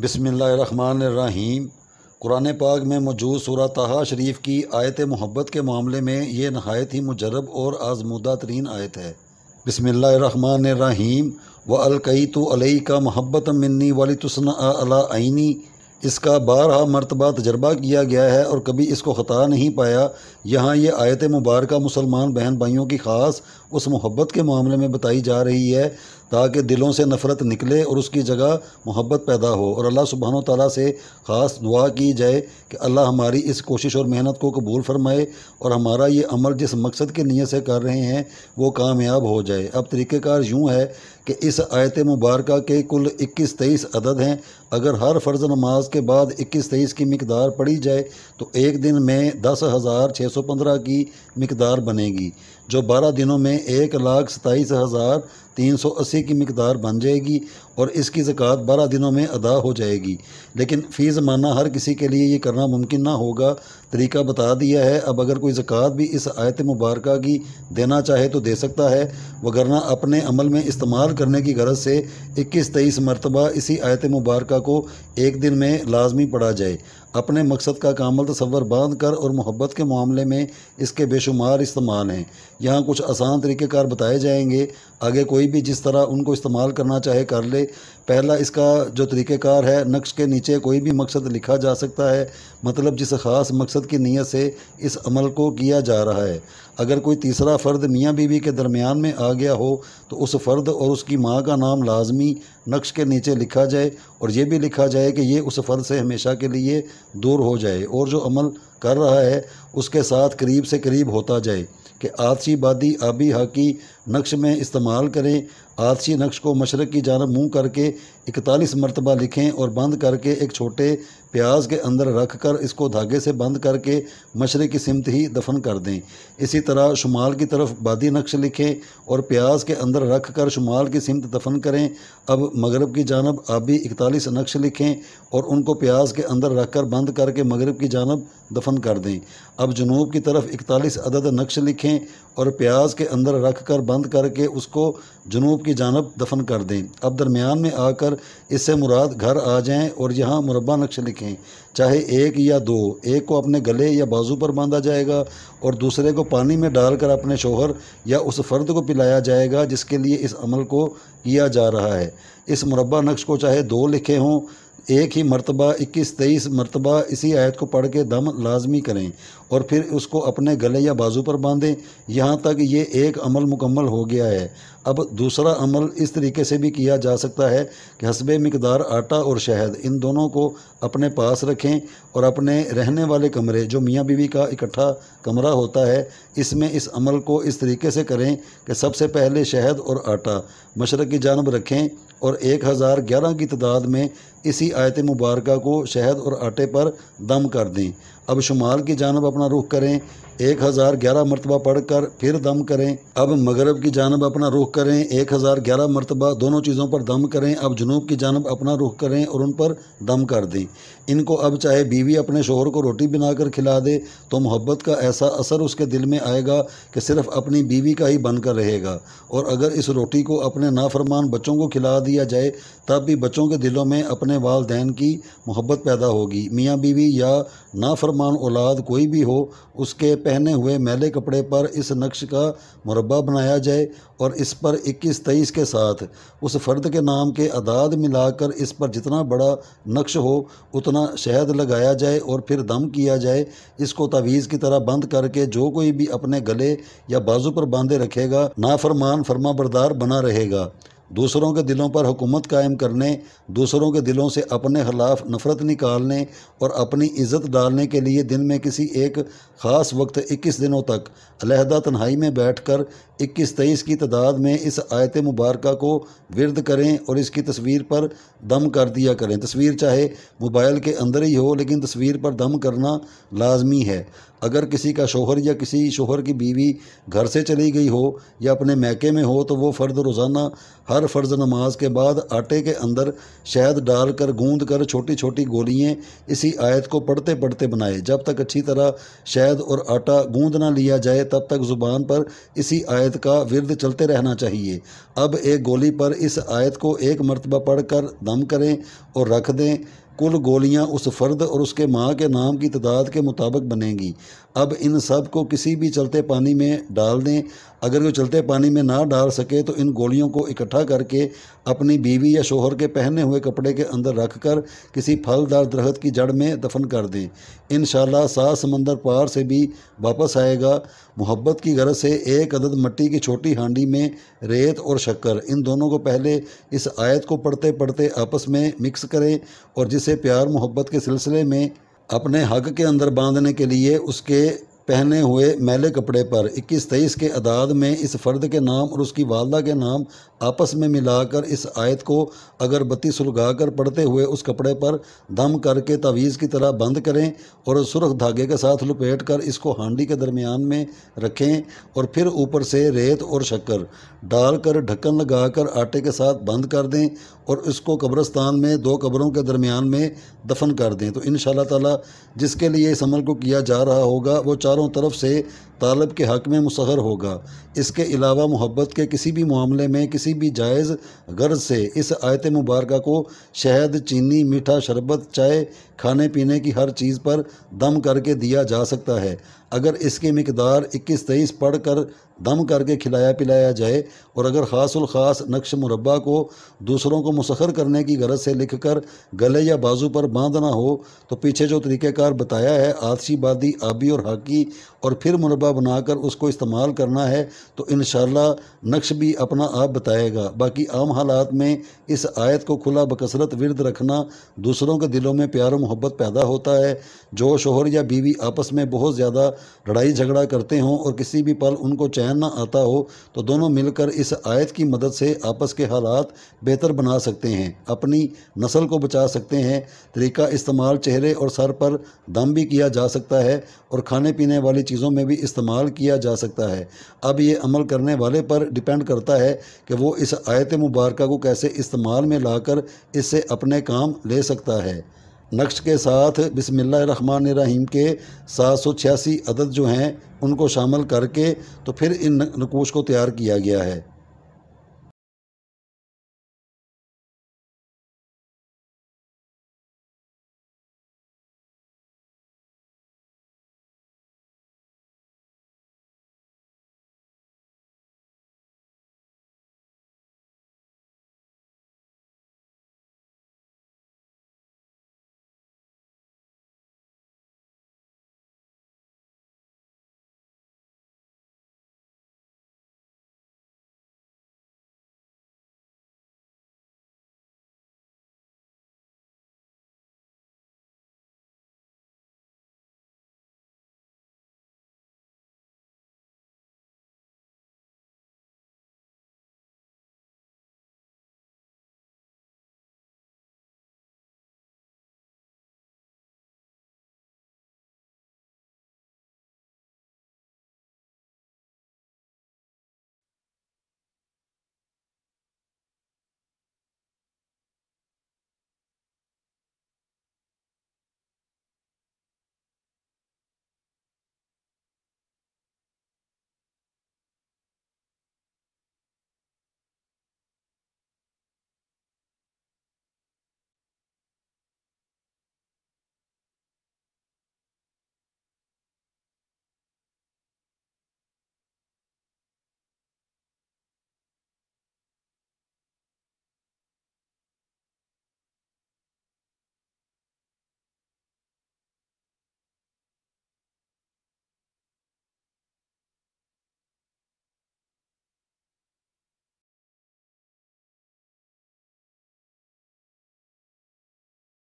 बसमीम कुरान पाक में मौजूद सूरा तहा शरीफ की आयत मोहब्बत के मामले में ये नहायत ही मुजरब और आजमदा तरीन आयत है बसमीम व अलकई तो अलई का महब्बत मन्नी वाली तुसन अला आइनी इसका बारहा मरतबा तजर्बा किया गया है और कभी इसको ख़ता नहीं पाया यहाँ ये आयत मुबारक मुसलमान बहन भाइयों की ख़ास उस मोहब्बत के मामले में बताई जा रही है ताकि दिलों से नफ़रत निकले और उसकी जगह मोहब्बत पैदा हो और अल्लाह सुबहान तला से ख़ास दुआ की जाए कि अल्लाह हमारी इस कोशिश और मेहनत को कबूल फरमाए और हमारा ये अमल जिस मकसद की नीयत से कर रहे हैं वो कामयाब हो जाए अब तरीक़ेकार यूँ है कि इस आयत मुबारक के कुल 21 तेईस अदद हैं अगर हर फ़र्ज नमाज के बाद 21 तेईस की मकदार पढ़ी जाए तो एक दिन में दस हज़ार छः सौ पंद्रह की मकदार बनेगी जो बारह दिनों में एक लाख सताईस हज़ार तीन सौ अस्सी की मकदार बन जाएगी और इसकी ज़क़़त बारह दिनों में अदा हो जाएगी लेकिन फ़ी ज़माना हर किसी के लिए ये करना मुमकिन ना होगा तरीका बता दिया है अब अगर कोई ज़क़़त भी इस आयत मुबारक की देना चाहे तो दे सकता है वगरना अपने अमल में इस्तेमाल करने की गरज से इक्कीस तेईस मरतबा इसी आयत मुबारक को एक दिन में लाजमी पढ़ा जाए अपने मकसद का कामल तस्वर बांध कर और मोहब्बत के मामले में इसके बेशुमार इस्तेमाल हैं यहाँ कुछ आसान तरीक़ेकार बताए जाएंगे आगे कोई भी जिस तरह उनको इस्तेमाल करना चाहे कर ले पहला इसका जो तरीक़ेकार है नक्श के नीचे कोई भी मकसद लिखा जा सकता है मतलब जिस ख़ास मकसद की नीयत से इस अमल को किया जा रहा है अगर कोई तीसरा फ़र्द मियाँ बीवी के दरमियान में आ गया हो तो उस फ़र्द और उसकी माँ का नाम लाजमी नक्श के नीचे लिखा जाए और ये भी लिखा जाए कि ये उस फ़र्द से हमेशा के लिए दूर हो जाए और जो अमल कर रहा है उसके साथ करीब से करीब होता जाए कि आतशी आबी हाकि नक्श में इस्तेमाल करें आदसी नक्श को मशरक़ की जानब मुँह करके इकतालीस मरतबा लिखें और बंद करके एक छोटे प्याज के अंदर रख कर इसको धागे से बंद करके मशरक़ की सिमत ही दफन कर दें इसी तरह शुमाल की तरफ बादी नक्श लिखें और प्याज के अंदर रख कर शुमाल की सिमत दफन करें अब मगरब की जानब आबी इकतालीस नक्श लिखें और उनको प्याज के अंदर रख कर बंद करके मगरब की जानब दफन कर दें अब जनूब की तरफ इकतालीस अदद नक्श लिखें और प्याज के अंदर रख कर बंद करके उसको जनूब की जानब दफन कर दें अब दरमियान में आकर इससे मुराद घर आ जाएँ और यहाँ मुरबा नक्श लिखें रखें चाहे एक या दो एक को अपने गले या बाजू पर बांधा जाएगा और दूसरे को पानी में डालकर अपने शोहर या उस फ़र्द को पिलाया जाएगा जिसके लिए इस अमल को किया जा रहा है इस मुरबा नक्श को चाहे दो लिखे हों एक ही मरतबा इक्कीस तेईस मरतबा इसी आयत को पढ़ के दम लाजमी करें और फिर उसको अपने गले या बाजू पर बांधें यहाँ तक ये एक अमल मुकम्मल हो गया है अब दूसरा अमल इस तरीके से भी किया जा सकता है कि हसब मकदार आटा और शहद इन दोनों को अपने पास रखें और अपने रहने वाले कमरे जो मियाँ बीवी का इकट्ठा कमरा होता है इसमें इस अमल को इस तरीके से करें कि सबसे पहले शहद और आटा मशरक़ की जानब रखें और एक हज़ार ग्यारह की तादाद में इसी आयत मुबारक को शहद और आटे पर दम कर दें अब शुमाल की जानब अपना रुख करें एक हज़ार ग्यारह मरतबा पढ़ कर फिर दम करें अब मगरब की जानब अपना रुख करें एक हज़ार ग्यारह मरतबा दोनों चीज़ों पर दम करें अब जनूब की जानब अपना रुख करें और उन पर दम कर दें इनको अब चाहे बीवी अपने शोहर को रोटी बना कर खिला दे तो मोहब्बत का ऐसा असर उसके दिल में आएगा कि सिर्फ अपनी बीवी का ही बनकर रहेगा और अगर इस रोटी को अपने नाफरमान बच्चों को खिला दिया जाए तब भी बच्चों के दिलों में अपने वालदेन की मोहब्बत पैदा होगी मियाँ बीवी या नाफरमान मुसलमान औलाद कोई भी हो उसके पहने हुए मैले कपड़े पर इस नक्श का मुरबा बनाया जाए और इस पर इक्कीस तेईस के साथ उस फ़र्द के नाम के अदाद मिलाकर इस पर जितना बड़ा नक्श हो उतना शहद लगाया जाए और फिर दम किया जाए इसको तवीज़ की तरह बंद करके जो कोई भी अपने गले या बाजू पर बांधे रखेगा नाफरमान फरमा बरदार बना रहेगा दूसरों के दिलों पर हुकूमत कायम करने दूसरों के दिलों से अपने खिलाफ नफ़रत निकालने और अपनी इज़्ज़त डालने के लिए दिन में किसी एक ख़ास वक्त इक्कीस दिनों तक अलहदा तन्हाई में बैठ कर इक्कीस तेईस की तादाद में इस आयत मुबारक को विरद करें और इसकी तस्वीर पर दम कर दिया करें तस्वीर चाहे मोबाइल के अंदर ही हो लेकिन तस्वीर पर दम करना लाजमी है अगर किसी का शोहर या किसी शोहर की बीवी घर से चली गई हो या अपने मैके में हो तो वो फ़र्द रोज़ाना हर हर फ़र्ज नमाज के बाद आटे के अंदर शहद डालकर गूंद कर छोटी छोटी गोलियाँ इसी आयत को पढ़ते पढ़ते बनाए जब तक अच्छी तरह शहद और आटा गूंद ना लिया जाए तब तक ज़ुबान पर इसी आयत का विरद चलते रहना चाहिए अब एक गोली पर इस आयत को एक मरतबा पढ़ कर दम करें और रख दें कुल गोलियां उस फ़र्द और उसके माँ के नाम की तादाद के मुताबिक बनेंगी अब इन सब को किसी भी चलते पानी में डाल दें अगर वो चलते पानी में ना डाल सके तो इन गोलियों को इकट्ठा करके अपनी बीवी या शोहर के पहने हुए कपड़े के अंदर रख कर किसी फलदार दरख्त की जड़ में दफन कर दें इन सा समंदर पार से भी वापस आएगा मोहब्बत की गरज से एक अदद मट्टी की छोटी हांडी में रेत और शक्कर इन दोनों को पहले इस आयत को पढ़ते पढ़ते आपस में मिक्स करें और जिस से प्यार मोहब्बत के सिलसिले में अपने हक के अंदर बांधने के लिए उसके पहने हुए मैले कपड़े पर इक्कीस तेईस के अदाद में इस फ़र्द के नाम और उसकी वालदा के नाम आपस में मिलाकर इस आयत को अगरबत्ती सुलगा कर पढ़ते हुए उस कपड़े पर दम करके तवीज़ की तरह बंद करें और सुरख धागे के साथ लपेट कर इसको हांडी के दरमियान में रखें और फिर ऊपर से रेत और शक्कर डालकर ढक्कन लगाकर आटे के साथ बंद कर दें और इसको कब्रस्तान में दो कब्रों के दरमियान में दफन कर दें तो इन ताला जिसके लिए इस अमल को किया जा रहा होगा वो चारों तरफ से तालब के हक़ में मुसहर होगा इसके अलावा मोहब्बत के किसी भी मामले में किसी भी जायज़ गर्ज से इस आयत मुबारक को शहद चीनी मीठा शरबत चाय खाने पीने की हर चीज़ पर दम करके दिया जा सकता है अगर इसकी मकदार इक्कीस तेईस पढ़ कर दम करके खिलाया पिलाया जाए और अगर ख़ास नक्श मुरबा को दूसरों को मुसखर करने की गरज से लिख कर गले या बाजू पर बांधना हो तो पीछे जो तरीक़ेकार बताया है आतशीबादी आबी और हाकी और फिर मुरबा बनाकर उसको इस्तेमाल करना है तो इन नक्श भी अपना आप बताएगा बाकी आम हालात में इस आयत को खुला बकसरत विरद रखना दूसरों के दिलों में प्यार मोहब्बत पैदा होता है जो शोहर या बीवी आपस में बहुत ज़्यादा लड़ाई झगड़ा करते हों और किसी भी पल उनको चैन ना आता हो तो दोनों मिलकर इस आयत की मदद से आपस के हालात बेहतर बना सकते हैं अपनी नस्ल को बचा सकते हैं तरीका इस्तेमाल चेहरे और सर पर दम भी किया जा सकता है और खाने पीने वाली चीज़ों में भी इस्तेमाल किया जा सकता है अब ये अमल करने वाले पर डिपेंड करता है कि वो इस आयत मुबारक को कैसे इस्तेमाल में लाकर इससे अपने काम ले सकता है नक्श के साथ बिसमिल्ल रहीम के सात सौ छियासी अदद जो हैं उनको शामिल करके तो फिर इन नकोश को तैयार किया गया है